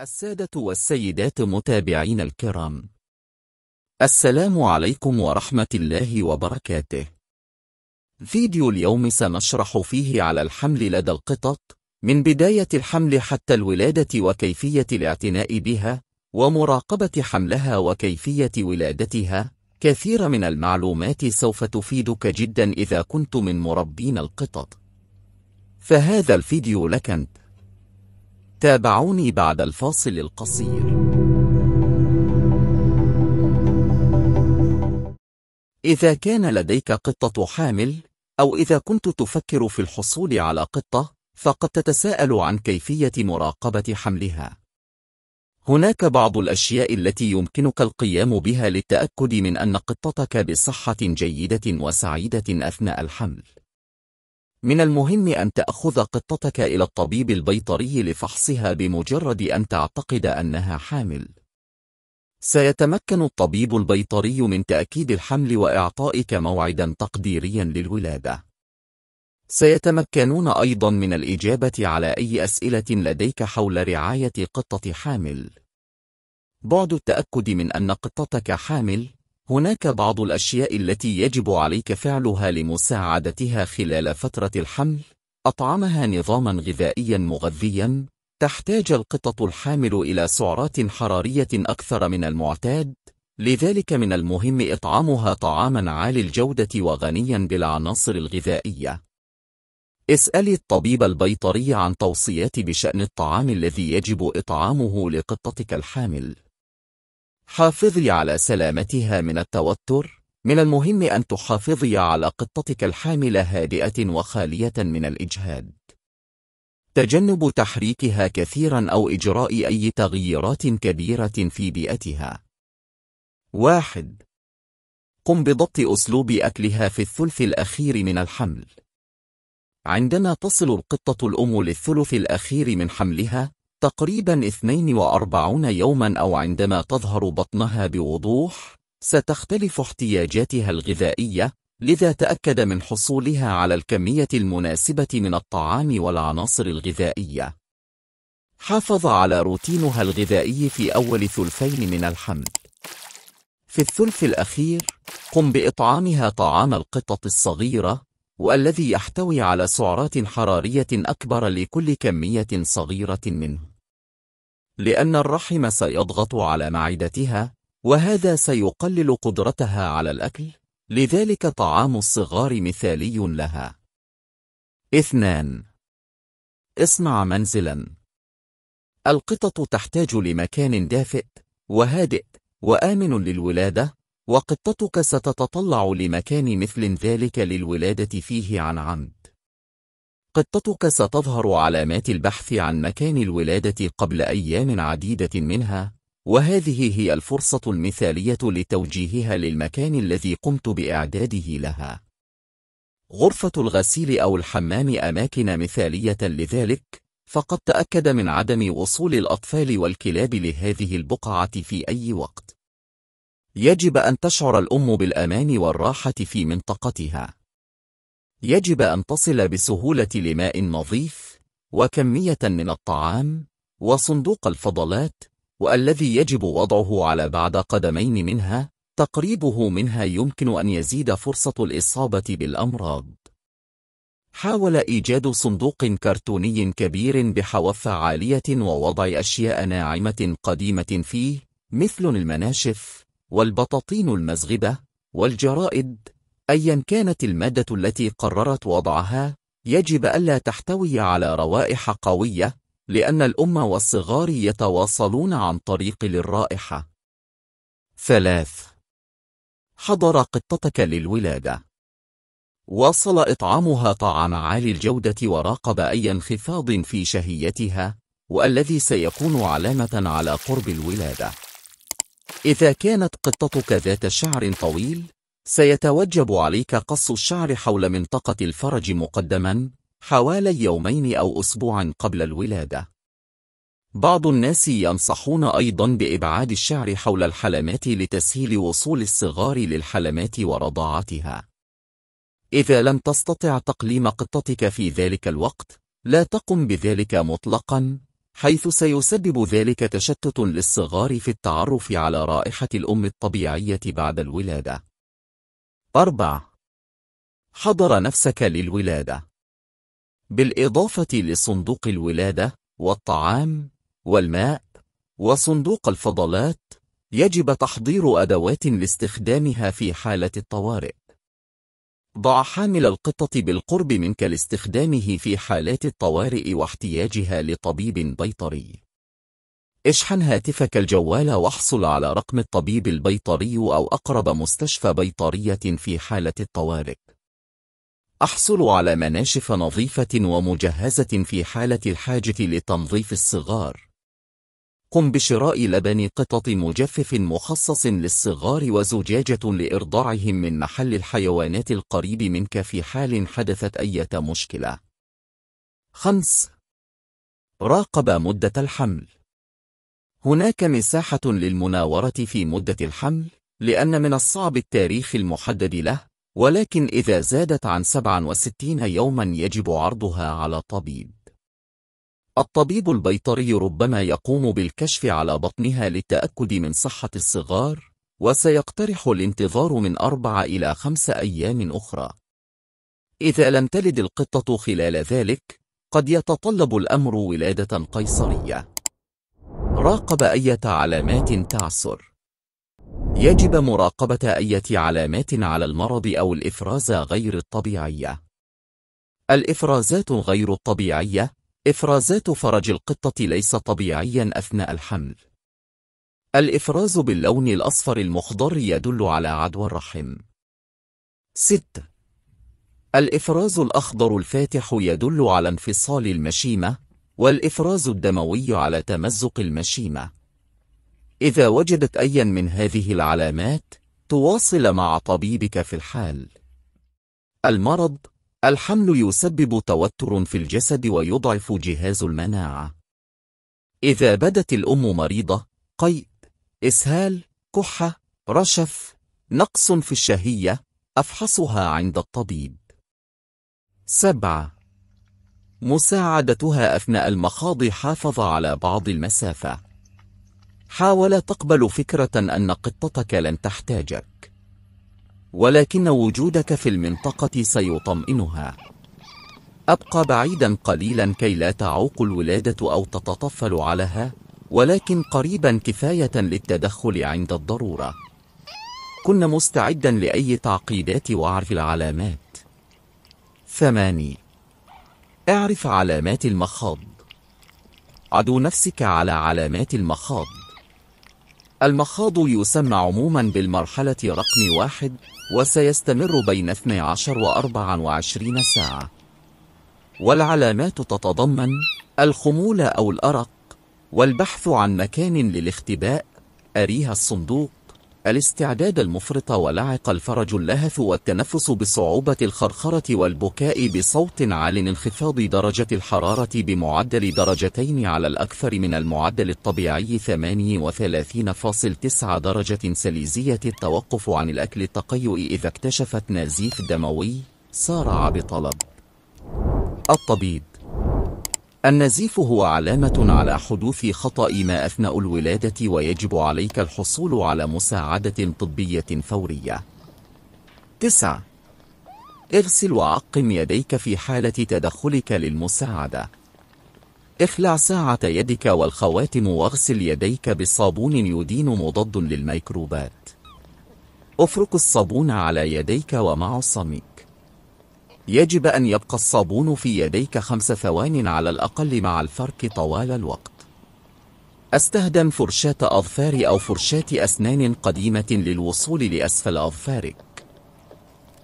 السادة والسيدات متابعين الكرام السلام عليكم ورحمة الله وبركاته فيديو اليوم سنشرح فيه على الحمل لدى القطط من بداية الحمل حتى الولادة وكيفية الاعتناء بها ومراقبة حملها وكيفية ولادتها كثير من المعلومات سوف تفيدك جدا إذا كنت من مربين القطط فهذا الفيديو لك أنت تابعوني بعد الفاصل القصير إذا كان لديك قطة حامل أو إذا كنت تفكر في الحصول على قطة فقد تتساءل عن كيفية مراقبة حملها هناك بعض الأشياء التي يمكنك القيام بها للتأكد من أن قطتك بصحة جيدة وسعيدة أثناء الحمل من المهم أن تأخذ قطتك إلى الطبيب البيطري لفحصها بمجرد أن تعتقد أنها حامل. سيتمكن الطبيب البيطري من تأكيد الحمل وإعطائك موعدا تقديريا للولادة. سيتمكنون أيضا من الإجابة على أي أسئلة لديك حول رعاية قطة حامل. بعد التأكد من أن قطتك حامل هناك بعض الأشياء التي يجب عليك فعلها لمساعدتها خلال فترة الحمل أطعمها نظاما غذائيا مغذيا تحتاج القطط الحامل إلى سعرات حرارية أكثر من المعتاد لذلك من المهم إطعامها طعاما عالي الجودة وغنيا بالعناصر الغذائية اسألي الطبيب البيطري عن توصيات بشأن الطعام الذي يجب إطعامه لقطتك الحامل حافظي على سلامتها من التوتر من المهم أن تحافظي على قطتك الحاملة هادئة وخالية من الإجهاد تجنب تحريكها كثيرا أو إجراء أي تغييرات كبيرة في بيئتها واحد قم بضبط أسلوب أكلها في الثلث الأخير من الحمل عندما تصل القطة الأم للثلث الأخير من حملها تقريبا 42 يوما أو عندما تظهر بطنها بوضوح ستختلف احتياجاتها الغذائية لذا تأكد من حصولها على الكمية المناسبة من الطعام والعناصر الغذائية حافظ على روتينها الغذائي في أول ثلثين من الحمل في الثلث الأخير قم بإطعامها طعام القطط الصغيرة والذي يحتوي على سعرات حرارية أكبر لكل كمية صغيرة منه لأن الرحم سيضغط على معدتها وهذا سيقلل قدرتها على الأكل لذلك طعام الصغار مثالي لها اثنان اصنع منزلا القطط تحتاج لمكان دافئ وهادئ وآمن للولادة وقطتك ستتطلع لمكان مثل ذلك للولادة فيه عن عمد. قطتك ستظهر علامات البحث عن مكان الولادة قبل أيام عديدة منها، وهذه هي الفرصة المثالية لتوجيهها للمكان الذي قمت بإعداده لها. غرفة الغسيل أو الحمام أماكن مثالية لذلك، فقد تأكد من عدم وصول الأطفال والكلاب لهذه البقعة في أي وقت. يجب أن تشعر الأم بالأمان والراحة في منطقتها. يجب أن تصل بسهولة لماء نظيف، وكمية من الطعام، وصندوق الفضلات، والذي يجب وضعه على بعد قدمين منها، تقريبه منها يمكن أن يزيد فرصة الإصابة بالأمراض. حاول إيجاد صندوق كرتوني كبير بحواف عالية ووضع أشياء ناعمة قديمة فيه، مثل المناشف، والبطاطين المزغبة والجرائد أيا كانت المادة التي قررت وضعها يجب ألا تحتوي على روائح قوية لأن الأم والصغار يتواصلون عن طريق للرائحة ثلاث حضر قطتك للولادة واصل إطعامها طعام عالي الجودة وراقب أي انخفاض في شهيتها والذي سيكون علامة على قرب الولادة إذا كانت قطتك ذات شعر طويل، سيتوجب عليك قص الشعر حول منطقة الفرج مقدما حوالي يومين أو أسبوع قبل الولادة. بعض الناس ينصحون أيضا بإبعاد الشعر حول الحلمات لتسهيل وصول الصغار للحلمات ورضاعتها. إذا لم تستطع تقليم قطتك في ذلك الوقت، لا تقم بذلك مطلقا حيث سيسبب ذلك تشتت للصغار في التعرف على رائحة الأم الطبيعية بعد الولادة. 4. حضر نفسك للولادة بالإضافة لصندوق الولادة والطعام والماء وصندوق الفضلات يجب تحضير أدوات لاستخدامها في حالة الطوارئ ضع حامل القطة بالقرب منك لاستخدامه في حالات الطوارئ واحتياجها لطبيب بيطري. اشحن هاتفك الجوال واحصل على رقم الطبيب البيطري أو أقرب مستشفى بيطرية في حالة الطوارئ. أحصل على مناشف نظيفة ومجهزة في حالة الحاجة لتنظيف الصغار. قم بشراء لبن قطط مجفف مخصص للصغار وزجاجة لإرضاعهم من محل الحيوانات القريب منك في حال حدثت أية مشكلة. 5. راقب مدة الحمل هناك مساحة للمناورة في مدة الحمل، لأن من الصعب التاريخ المحدد له، ولكن إذا زادت عن 67 يوما يجب عرضها على طبيب. الطبيب البيطري ربما يقوم بالكشف على بطنها للتأكد من صحة الصغار وسيقترح الانتظار من أربع إلى خمس أيام أخرى إذا لم تلد القطة خلال ذلك قد يتطلب الأمر ولادة قيصرية راقب أية علامات تعسر يجب مراقبة أية علامات على المرض أو الإفرازة غير الطبيعية الإفرازات غير الطبيعية إفرازات فرج القطة ليس طبيعيا أثناء الحمل الإفراز باللون الأصفر المخضر يدل على عدوى الرحم 6. الإفراز الأخضر الفاتح يدل على انفصال المشيمة والإفراز الدموي على تمزق المشيمة إذا وجدت أيا من هذه العلامات تواصل مع طبيبك في الحال المرض الحمل يسبب توتر في الجسد ويضعف جهاز المناعة. إذا بدت الأم مريضة، قيء، إسهال، كحة، رشف، نقص في الشهية، أفحصها عند الطبيب. 7. مساعدتها أثناء المخاض حافظ على بعض المسافة. حاول تقبل فكرة أن قطتك لن تحتاجك. ولكن وجودك في المنطقة سيطمئنها أبقى بعيدا قليلا كي لا تعوق الولادة أو تتطفل عليها ولكن قريبا كفاية للتدخل عند الضرورة كن مستعدا لأي تعقيدات واعرف العلامات 8. اعرف علامات المخاض عدو نفسك على علامات المخاض المخاض يسمى عموما بالمرحلة رقم واحد وسيستمر بين 12 و 24 ساعة والعلامات تتضمن الخمول أو الأرق والبحث عن مكان للاختباء أريها الصندوق الاستعداد المفرط ولعق الفرج اللهث والتنفس بصعوبة الخرخرة والبكاء بصوت عال انخفاض درجة الحرارة بمعدل درجتين على الأكثر من المعدل الطبيعي 38.9 درجة سليزية التوقف عن الأكل التقيؤ إذا اكتشفت نزيف دموي سارع بطلب الطبيب النزيف هو علامة على حدوث خطأ ما أثناء الولادة ويجب عليك الحصول على مساعدة طبية فورية 9. اغسل وعقم يديك في حالة تدخلك للمساعدة اخلع ساعة يدك والخواتم واغسل يديك بصابون يدين مضاد للميكروبات افرك الصابون على يديك ومع يجب أن يبقى الصابون في يديك خمس ثوان على الأقل مع الفرك طوال الوقت استهدم فرشاة أظفار أو فرشاة أسنان قديمة للوصول لأسفل أظفارك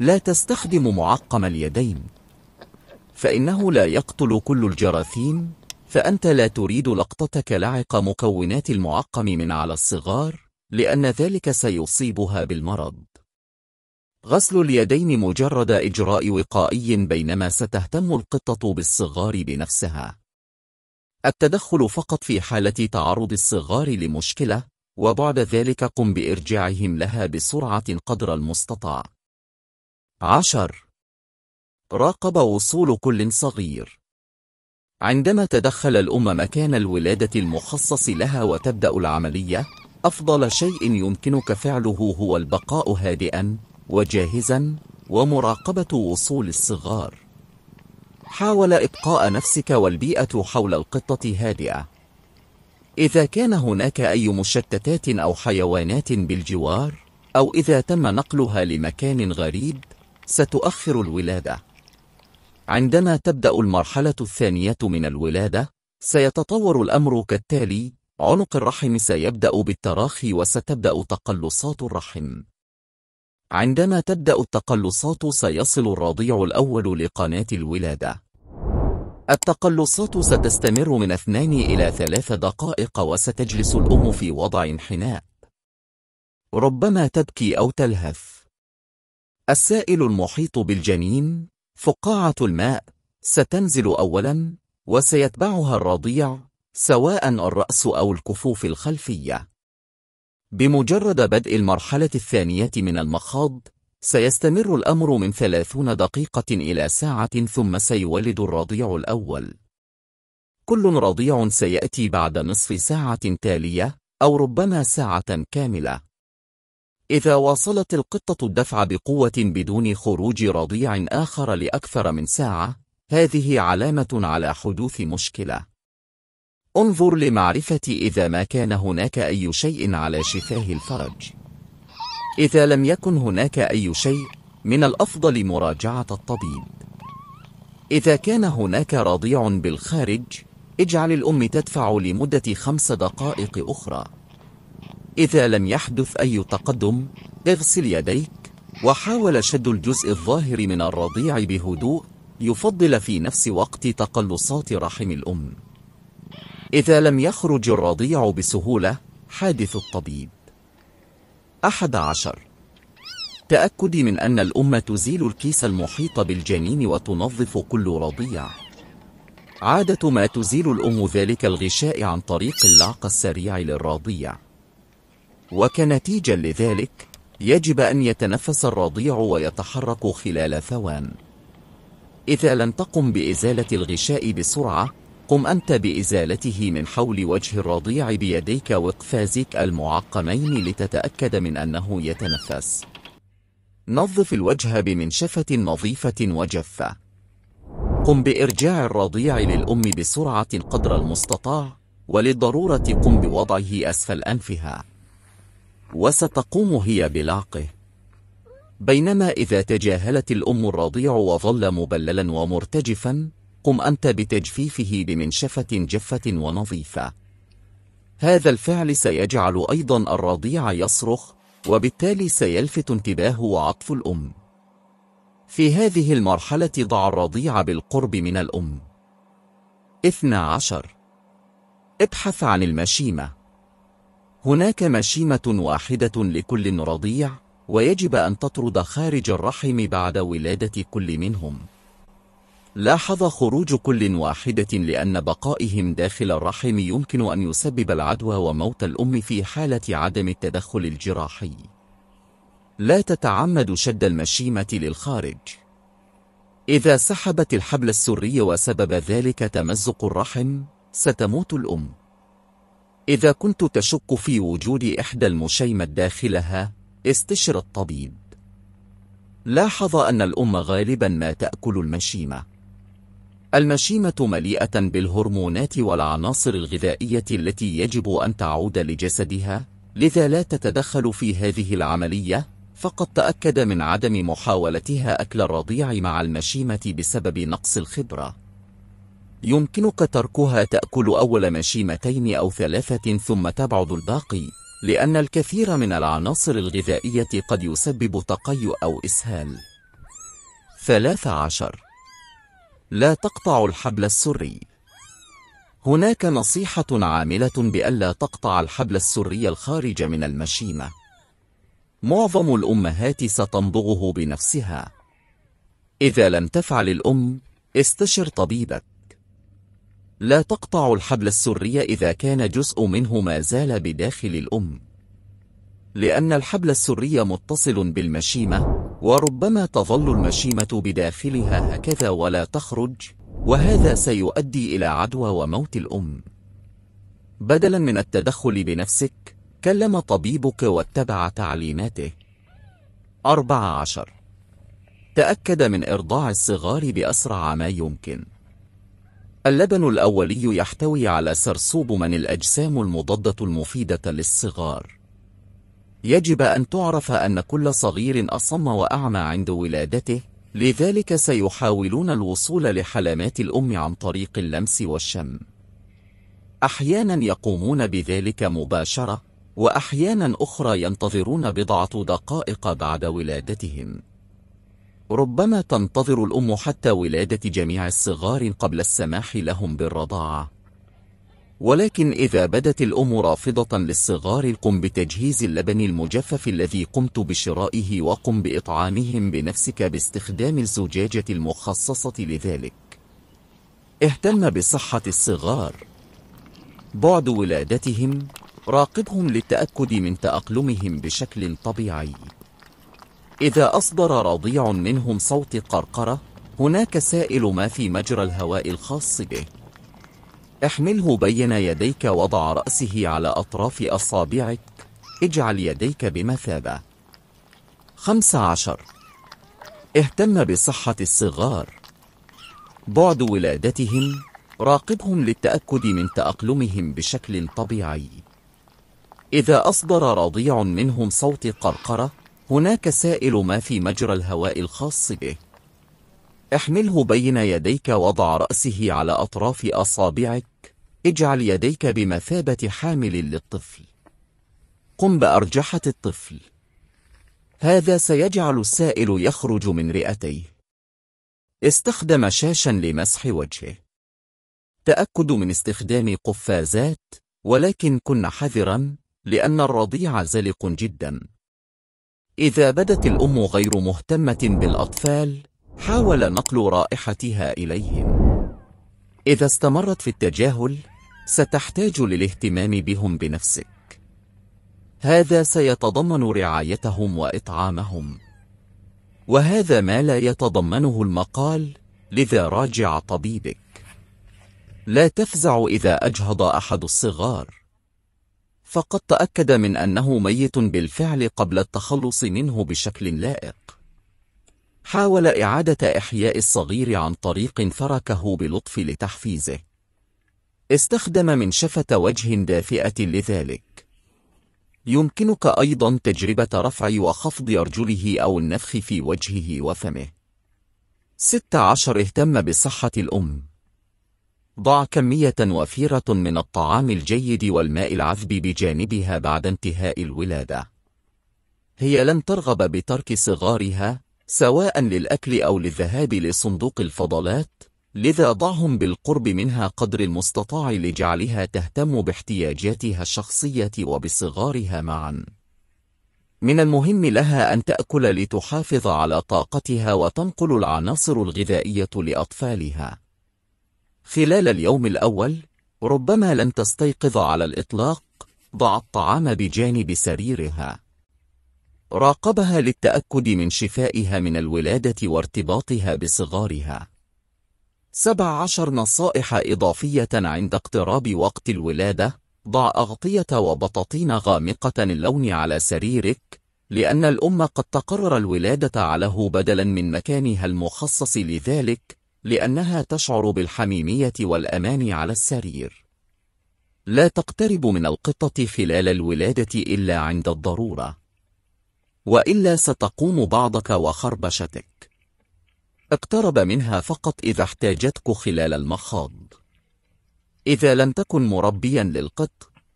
لا تستخدم معقم اليدين فإنه لا يقتل كل الجراثيم فأنت لا تريد لقطة كلعق مكونات المعقم من على الصغار لأن ذلك سيصيبها بالمرض غسل اليدين مجرد إجراء وقائي بينما ستهتم القطة بالصغار بنفسها. التدخل فقط في حالة تعرض الصغار لمشكلة، وبعد ذلك قم بإرجاعهم لها بسرعة قدر المستطاع. عشر راقب وصول كل صغير عندما تدخل الأم مكان الولادة المخصص لها وتبدأ العملية، أفضل شيء يمكنك فعله هو البقاء هادئاً وجاهزا ومراقبة وصول الصغار حاول إبقاء نفسك والبيئة حول القطة هادئة إذا كان هناك أي مشتتات أو حيوانات بالجوار أو إذا تم نقلها لمكان غريب ستؤخر الولادة عندما تبدأ المرحلة الثانية من الولادة سيتطور الأمر كالتالي عنق الرحم سيبدأ بالتراخي وستبدأ تقلصات الرحم عندما تبدأ التقلصات سيصل الرضيع الأول لقناة الولادة التقلصات ستستمر من 2 إلى 3 دقائق وستجلس الأم في وضع انحناء ربما تبكي أو تلهث السائل المحيط بالجنين فقاعة الماء ستنزل أولاً وسيتبعها الرضيع سواء الرأس أو الكفوف الخلفية بمجرد بدء المرحلة الثانية من المخاض سيستمر الأمر من 30 دقيقة إلى ساعة ثم سيولد الرضيع الأول كل رضيع سيأتي بعد نصف ساعة تالية أو ربما ساعة كاملة إذا واصلت القطة الدفع بقوة بدون خروج رضيع آخر لأكثر من ساعة هذه علامة على حدوث مشكلة انظر لمعرفة إذا ما كان هناك أي شيء على شفاه الفرج إذا لم يكن هناك أي شيء من الأفضل مراجعة الطبيب إذا كان هناك رضيع بالخارج اجعل الأم تدفع لمدة خمس دقائق أخرى إذا لم يحدث أي تقدم اغسل يديك وحاول شد الجزء الظاهر من الرضيع بهدوء يفضل في نفس وقت تقلصات رحم الأم إذا لم يخرج الرضيع بسهولة حادث الطبيب أحد عشر تأكد من أن الأم تزيل الكيس المحيط بالجنين وتنظف كل رضيع عادة ما تزيل الأم ذلك الغشاء عن طريق اللعق السريع للرضيع وكنتيجة لذلك يجب أن يتنفس الرضيع ويتحرك خلال ثوان إذا لم تقم بإزالة الغشاء بسرعة قم أنت بإزالته من حول وجه الرضيع بيديك وقفازك المعقمين لتتأكد من أنه يتنفس نظف الوجه بمنشفة نظيفة وجفة قم بإرجاع الرضيع للأم بسرعة قدر المستطاع وللضرورة قم بوضعه أسفل أنفها وستقوم هي بلعقه بينما إذا تجاهلت الأم الرضيع وظل مبللا ومرتجفا قم أنت بتجفيفه بمنشفة جفة ونظيفة هذا الفعل سيجعل أيضا الرضيع يصرخ وبالتالي سيلفت انتباه وعطف الأم في هذه المرحلة ضع الرضيع بالقرب من الأم 12 ابحث عن المشيمة هناك مشيمة واحدة لكل رضيع ويجب أن تطرد خارج الرحم بعد ولادة كل منهم لاحظ خروج كل واحدة لأن بقائهم داخل الرحم يمكن أن يسبب العدوى وموت الأم في حالة عدم التدخل الجراحي لا تتعمد شد المشيمة للخارج إذا سحبت الحبل السري وسبب ذلك تمزق الرحم ستموت الأم إذا كنت تشك في وجود إحدى المشيمة داخلها استشر الطبيب لاحظ أن الأم غالبا ما تأكل المشيمة المشيمة مليئة بالهرمونات والعناصر الغذائية التي يجب أن تعود لجسدها لذا لا تتدخل في هذه العملية فقد تأكد من عدم محاولتها أكل الرضيع مع المشيمة بسبب نقص الخبرة يمكنك تركها تأكل أول مشيمتين أو ثلاثة ثم تبعد الباقي لأن الكثير من العناصر الغذائية قد يسبب تقيؤ أو إسهال 13 لا تقطع الحبل السري هناك نصيحة عاملة بألا تقطع الحبل السري الخارج من المشيمة معظم الأمهات ستمضغه بنفسها إذا لم تفعل الأم استشر طبيبك لا تقطع الحبل السري إذا كان جزء منه ما زال بداخل الأم لأن الحبل السري متصل بالمشيمة وربما تظل المشيمة بداخلها هكذا ولا تخرج وهذا سيؤدي إلى عدوى وموت الأم بدلا من التدخل بنفسك كلم طبيبك واتبع تعليماته 14 تأكد من إرضاع الصغار بأسرع ما يمكن اللبن الأولي يحتوي على من الأجسام المضادة المفيدة للصغار يجب أن تعرف أن كل صغير أصم وأعمى عند ولادته لذلك سيحاولون الوصول لحلمات الأم عن طريق اللمس والشم أحيانا يقومون بذلك مباشرة وأحيانا أخرى ينتظرون بضعة دقائق بعد ولادتهم ربما تنتظر الأم حتى ولادة جميع الصغار قبل السماح لهم بالرضاعة ولكن إذا بدت الأم رافضة للصغار قم بتجهيز اللبن المجفف الذي قمت بشرائه وقم بإطعامهم بنفسك باستخدام الزجاجة المخصصة لذلك اهتم بصحة الصغار بعد ولادتهم راقبهم للتأكد من تأقلمهم بشكل طبيعي إذا أصدر رضيع منهم صوت قرقرة هناك سائل ما في مجرى الهواء الخاص به احمله بين يديك وضع رأسه على أطراف أصابعك اجعل يديك بمثابة 15 اهتم بصحة الصغار بعد ولادتهم راقبهم للتأكد من تأقلمهم بشكل طبيعي إذا أصدر رضيع منهم صوت قرقرة هناك سائل ما في مجرى الهواء الخاص به احمله بين يديك وضع رأسه على أطراف أصابعك اجعل يديك بمثابة حامل للطفل قم بأرجحة الطفل هذا سيجعل السائل يخرج من رئتيه استخدم شاشا لمسح وجهه تأكد من استخدام قفازات ولكن كن حذرا لأن الرضيع زلق جدا إذا بدت الأم غير مهتمة بالأطفال حاول نقل رائحتها إليهم إذا استمرت في التجاهل ستحتاج للاهتمام بهم بنفسك هذا سيتضمن رعايتهم وإطعامهم وهذا ما لا يتضمنه المقال لذا راجع طبيبك لا تفزع إذا أجهض أحد الصغار فقد تأكد من أنه ميت بالفعل قبل التخلص منه بشكل لائق حاول إعادة إحياء الصغير عن طريق فركه بلطف لتحفيزه استخدم منشفة وجه دافئة لذلك يمكنك أيضا تجربة رفع وخفض أرجله أو النفخ في وجهه وفمه 16 اهتم بصحة الأم ضع كمية وفيرة من الطعام الجيد والماء العذب بجانبها بعد انتهاء الولادة هي لن ترغب بترك صغارها سواء للأكل أو للذهاب لصندوق الفضلات لذا ضعهم بالقرب منها قدر المستطاع لجعلها تهتم باحتياجاتها الشخصية وبصغارها معا من المهم لها أن تأكل لتحافظ على طاقتها وتنقل العناصر الغذائية لأطفالها خلال اليوم الأول ربما لن تستيقظ على الإطلاق ضع الطعام بجانب سريرها راقبها للتأكد من شفائها من الولادة وارتباطها بصغارها سبع عشر نصائح إضافية عند اقتراب وقت الولادة ضع أغطية وبطاطين غامقة اللون على سريرك لأن الأم قد تقرر الولادة عليه بدلا من مكانها المخصص لذلك لأنها تشعر بالحميمية والأمان على السرير لا تقترب من القطة خلال الولادة إلا عند الضرورة وإلا ستقوم بعضك وخربشتك اقترب منها فقط إذا احتاجتك خلال المخاض إذا لم تكن مربيا للقط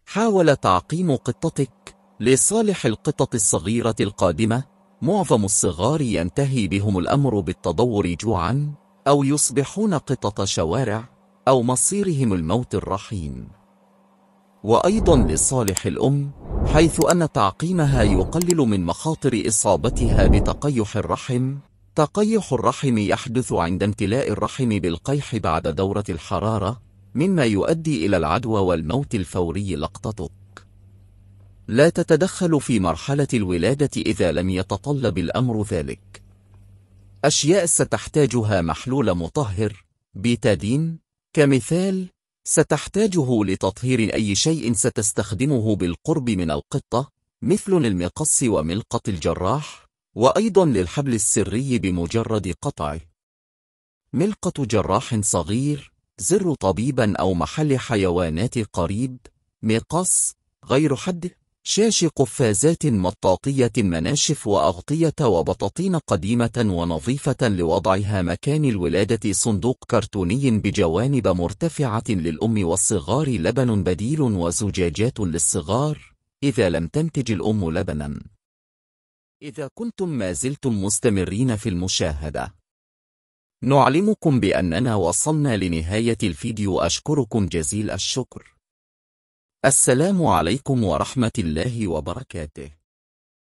حاول تعقيم قطتك لصالح القطط الصغيرة القادمة معظم الصغار ينتهي بهم الأمر بالتضور جوعا أو يصبحون قطط شوارع أو مصيرهم الموت الرحيم وأيضا لصالح الأم حيث أن تعقيمها يقلل من مخاطر إصابتها بتقيح الرحم تقيح الرحم يحدث عند امتلاء الرحم بالقيح بعد دورة الحرارة مما يؤدي إلى العدوى والموت الفوري لقطتك لا تتدخل في مرحلة الولادة إذا لم يتطلب الأمر ذلك أشياء ستحتاجها محلول مطهر بيتادين كمثال ستحتاجه لتطهير أي شيء ستستخدمه بالقرب من القطة مثل المقص وملقة الجراح وأيضا للحبل السري بمجرد قطعه ملقة جراح صغير زر طبيبا أو محل حيوانات قريب مقص غير حد شاش قفازات مطاطية مناشف وأغطية وبطاطين قديمة ونظيفة لوضعها مكان الولادة صندوق كرتوني بجوانب مرتفعة للأم والصغار لبن بديل وزجاجات للصغار إذا لم تنتج الأم لبناً إذا كنتم ما زلتم مستمرين في المشاهدة نعلمكم بأننا وصلنا لنهاية الفيديو أشكركم جزيل الشكر السلام عليكم ورحمة الله وبركاته